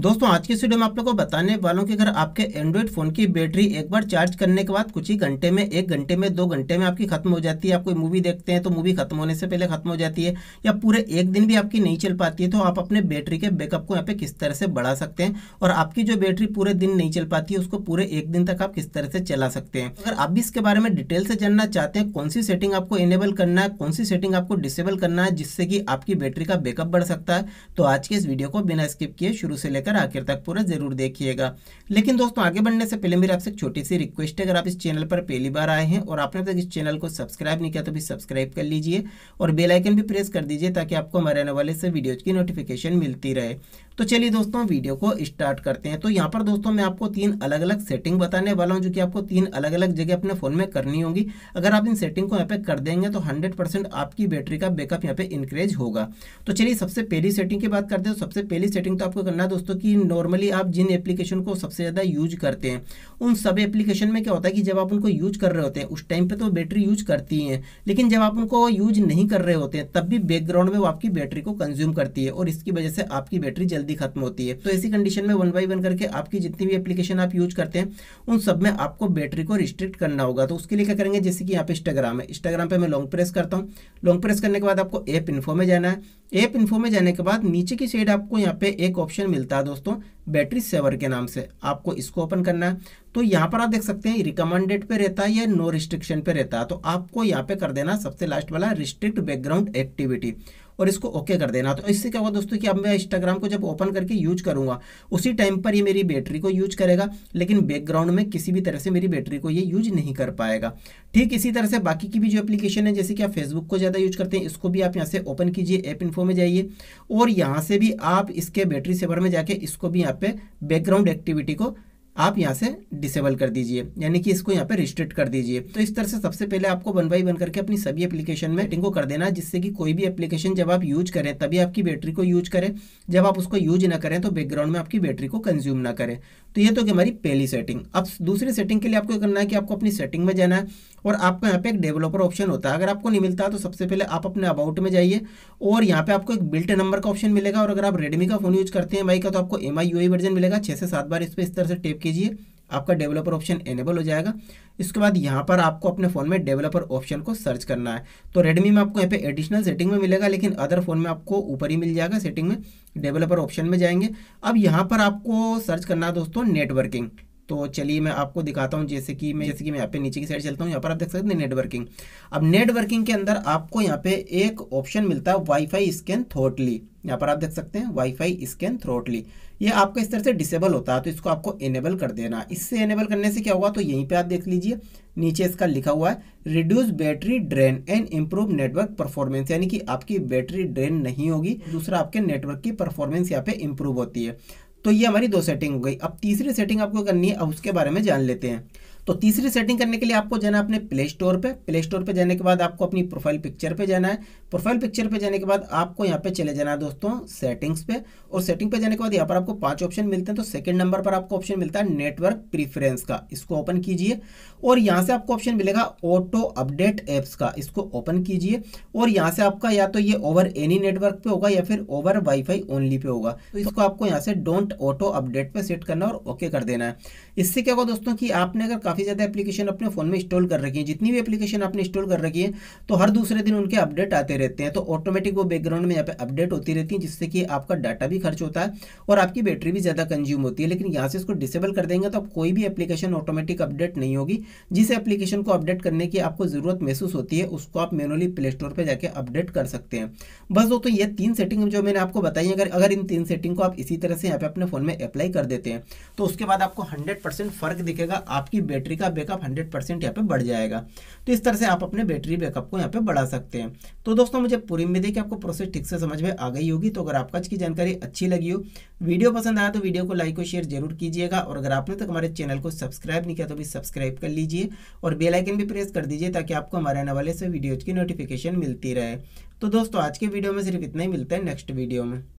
दोस्तों आज की वीडियो में आप लोगों को बताने वालों की अगर आपके एंड्रॉइड फ़ोन की बैटरी एक बार चार्ज करने के बाद कुछ ही घंटे में एक घंटे में दो घंटे में आपकी खत्म हो जाती है आप कोई मूवी देखते हैं तो मूवी खत्म होने से पहले खत्म हो जाती है या पूरे एक दिन भी आपकी नहीं चल पाती है तो आप अपने बैटरी के बैकअप को यहाँ पे किस तरह से बढ़ा सकते हैं और आपकी जो बैटरी पूरे दिन नहीं चल पाती है उसको पूरे एक दिन तक आप किस तरह से चला सकते हैं अगर आप भी इसके बारे में डिटेल से जानना चाहते हैं कौन सी सेटिंग आपको इनेबल करना है कौन सी सेटिंग आपको डिसेबल करना है जिससे कि आपकी बैटरी का बैकअप बढ़ सकता है तो आज के इस वीडियो को बिना स्किप किए शुरू से लेकर लेकर आखिर तक पूरा ज़रूर देखिएगा लेकिन दोस्तों आगे बढ़ने से पहले मेरी आपसे एक छोटी सी रिक्वेस्ट है अगर आप इस चैनल पर पहली बार आए हैं और आपने तक इस चैनल को सब्सक्राइब नहीं किया तो भी सब्सक्राइब कर लीजिए और बेलाइकन भी प्रेस कर दीजिए ताकि आपको हमारे आने वाले से वीडियोज की नोटिफिकेशन मिलती रहे तो चलिए दोस्तों वीडियो को स्टार्ट करते हैं तो यहाँ पर दोस्तों मैं आपको तीन अलग अलग सेटिंग बताने वाला हूँ जो कि आपको तीन अलग अलग जगह अपने फ़ोन में करनी होगी अगर आप इन सेटिंग को यहाँ पे कर देंगे तो 100% आपकी बैटरी का बैकअप यहाँ पे इंक्रीज होगा तो चलिए सबसे पहली सेटिंग की बात करते हैं तो सबसे पहली सेटिंग तो आपको करना है दोस्तों क्योंकि नॉर्मली आप जिन एप्लीकेशन को सबसे ज़्यादा यूज करते हैं उन सब एप्लीकेशन में क्या होता है कि जब आप उनको यूज कर रहे होते हैं उस टाइम पे तो बैटरी यूज करती हैं लेकिन जब आप उनको यूज नहीं कर रहे होते हैं तब भी बैकग्राउंड में वो आपकी बैटरी को कंज्यूम करती है और इसकी वजह से आपकी बैटरी जल्दी खत्म होती है तो ऐसी कंडीशन में वन बाई वन करके आपकी जितनी भी एप्लीकेशन आप यूज करते हैं उन सब में आपको बैटरी को रिस्ट्रिक्ट करना होगा तो उसके लिए क्या करेंगे जैसे कि यहाँ पे इंस्टाग्राम है इंस्टाग्राम पर मैं लॉन्ग प्रेस करता हूँ लॉन्ग प्रेस करने के बाद आपको ऐप इन्फो में जाना है ऐप इन्फो में जाने के बाद नीचे की साइड आपको यहाँ पे एक ऑप्शन मिलता है दोस्तों बैटरी सेवर के नाम से आपको इसको ओपन करना है तो यहाँ पर आप देख सकते हैं रिकमेंडेड पे रहता है या नो रिस्ट्रिक्शन पे रहता है तो आपको यहाँ पे कर देना सबसे लास्ट वाला रिस्ट्रिक्ट बैकग्राउंड एक्टिविटी और इसको ओके कर देना तो इससे क्या होगा दोस्तों कि अब मैं इंस्टाग्राम को जब ओपन करके यूज करूंगा उसी टाइम पर ये मेरी बैटरी को यूज करेगा लेकिन बैकग्राउंड में किसी भी तरह से मेरी बैटरी को ये यूज नहीं कर पाएगा ठीक इसी तरह से बाकी की भी जो एप्लीकेशन है जैसे कि आप फेसबुक को ज़्यादा यूज करते हैं इसको भी आप यहाँ से ओपन कीजिए ऐप इन्फो में जाइए और यहाँ से भी आप इसके बैटरी सेवर में जाके इसको भी पे बैकग्राउंड एक्टिविटी को आप यहाँ से डिसेबल कर दीजिए यानी कि इसको यहाँ पे रिस्ट्रिक्ट कर दीजिए तो इस तरह से सबसे पहले आपको वन बाई वन करके अपनी सभी एप्लीकेशन में सेटिंग को कर देना जिससे कि कोई भी एप्लीकेशन जब आप यूज करें तभी आपकी बैटरी को यूज करें जब आप उसको यूज ना करें तो बैकग्राउंड में आपकी बैटरी को कंज्यूम ना करें तो ये तो हमारी पहली सेटिंग अब दूसरी सेटिंग के लिए आपको करना है कि आपको अपनी सेटिंग में जाना है और आपको यहाँ पे एक डेवलपर ऑप्शन होता है अगर आपको नहीं मिलता तो सबसे पहले आप अपने अबाउट में जाइए और यहाँ पे आपको एक बिल्ट नंबर का ऑप्शन मिलेगा और अगर आप रेडमी का फोन यूज करते हैं भाई का तो आपको एम आई वर्जन मिलेगा छह से सात बार इस पर इस तरह से टेप कीजिए आपका डेवलपर ऑप्शन एनेबल हो जाएगा इसके बाद यहाँ पर आपको अपने फ़ोन में डेवलपर ऑप्शन को सर्च करना है तो रेडमी में आपको यहाँ पे एडिशनल सेटिंग में मिलेगा लेकिन अदर फ़ोन में आपको ऊपर ही मिल जाएगा सेटिंग में डेवलपर ऑप्शन में जाएंगे अब यहाँ पर आपको सर्च करना है दोस्तों नेटवर्किंग तो चलिए मैं आपको दिखाता हूँ जैसे कि मैं जैसे कि मैं यहाँ पे नीचे की साइड चलता हूँ यहाँ पर आप देख सकते हैं नेटवर्किंग अब नेटवर्किंग के अंदर आपको यहाँ पे एक ऑप्शन मिलता है वाईफाई स्कैन थोटली यहाँ पर आप देख सकते हैं वाईफाई स्कैन थ्रोटली ये आपका इस तरह से डिसेबल होता है तो इसको आपको इनेबल कर देना इससे इनेबल करने से क्या होगा तो यहीं पे आप देख लीजिए नीचे इसका लिखा हुआ है reduce battery drain and improve network performance यानी कि आपकी बैटरी ड्रेन नहीं होगी दूसरा आपके नेटवर्क की परफॉर्मेंस यहाँ पे इम्प्रूव होती है तो ये हमारी दो सेटिंग हो गई अब तीसरी सेटिंग आपको करनी है अब उसके बारे में जान लेते हैं तो तीसरी सेटिंग करने के लिए आपको जाना अपने प्ले स्टोर पर प्ले स्टोर पर जाने के बाद आपको अपनी प्रोफाइल पिक्चर पर जाना है प्रोफाइल पिक्चर पर जाने के बाद आपको यहाँ पे चले जाना है दोस्तों सेटिंग्स पे और सेटिंग पे जाने के बाद यहाँ पर आपको पांच ऑप्शन मिलते हैं तो सेकंड नंबर पर आपको ऑप्शन मिलता है नेटवर्क प्रीफरेंस का इसको ओपन कीजिए और यहाँ से आपको ऑप्शन मिलेगा ऑटो अपडेट एप्स का इसको ओपन कीजिए और यहाँ से आपका या तो ये ओवर एनी नेटवर्क पे होगा या फिर ओवर वाईफाई ओनली पे होगा तो इसको आपको यहाँ से डोंट ऑटो अपडेट पे सेट करना और ओके कर देना है इससे क्या होगा दोस्तों की आपने अगर काफ़ी ज़्यादा एप्लीकेशन अपने फ़ोन में इंस्टॉल कर रखी है जितनी भी एप्लीकेशन आपने इंस्टॉल कर रखी है तो हर दूसरे दिन उनके अपडेट आते रहते हैं तो ऑटोमेटिक वो बैकग्राउंड में यहाँ पे अपडेट होती रहती है जिससे कि आपका डाटा भी खर्च होता है और आपकी बैटरी भी ज़्यादा कंज्यूम होती है लेकिन यहाँ से इसको डिसेबल कर देंगे तो आप कोई भी एप्लीकेशन ऑटोमेटिक अपडेट नहीं होगी जिस एप्लीकेशन को अपडेट करने की आपको ज़रूरत महसूस होती है उसको आप मेनुअली प्ले स्टोर पर जाके अपडेट कर सकते हैं बस दोस्तों ये तीन सेटिंग जो मैंने आपको बताई अगर अगर इन तीन सेटिंग को आप इसी तरह से यहाँ पे अपने फ़ोन में अप्लाई कर देते हैं तो उसके बाद आपको हंड्रेड फ़र्क दिखेगा आपकी बैटरी बैटरी का बैकअप हंड्रेड परसेंट यहाँ पर बढ़ जाएगा तो इस तरह से आप अपने बैटरी बैकअप को यहाँ पे बढ़ा सकते हैं तो दोस्तों मुझे पूरी उम्मीद है कि आपको प्रोसेस ठीक से समझ में आ गई होगी तो अगर आपका आज की जानकारी अच्छी लगी हो वीडियो पसंद आया तो वीडियो को लाइक और शेयर जरूर कीजिएगा और अगर आपने तक हमारे चैनल को सब्सक्राइब नहीं किया तो भी सब्सक्राइब कर लीजिए और बेलाइकन भी प्रेस कर दीजिए ताकि आपको हमारे आने वाले से वीडियोज की नोटिफिकेशन मिलती रहे तो दोस्तों आज के वीडियो में सिर्फ इतना ही मिलता है नेक्स्ट वीडियो में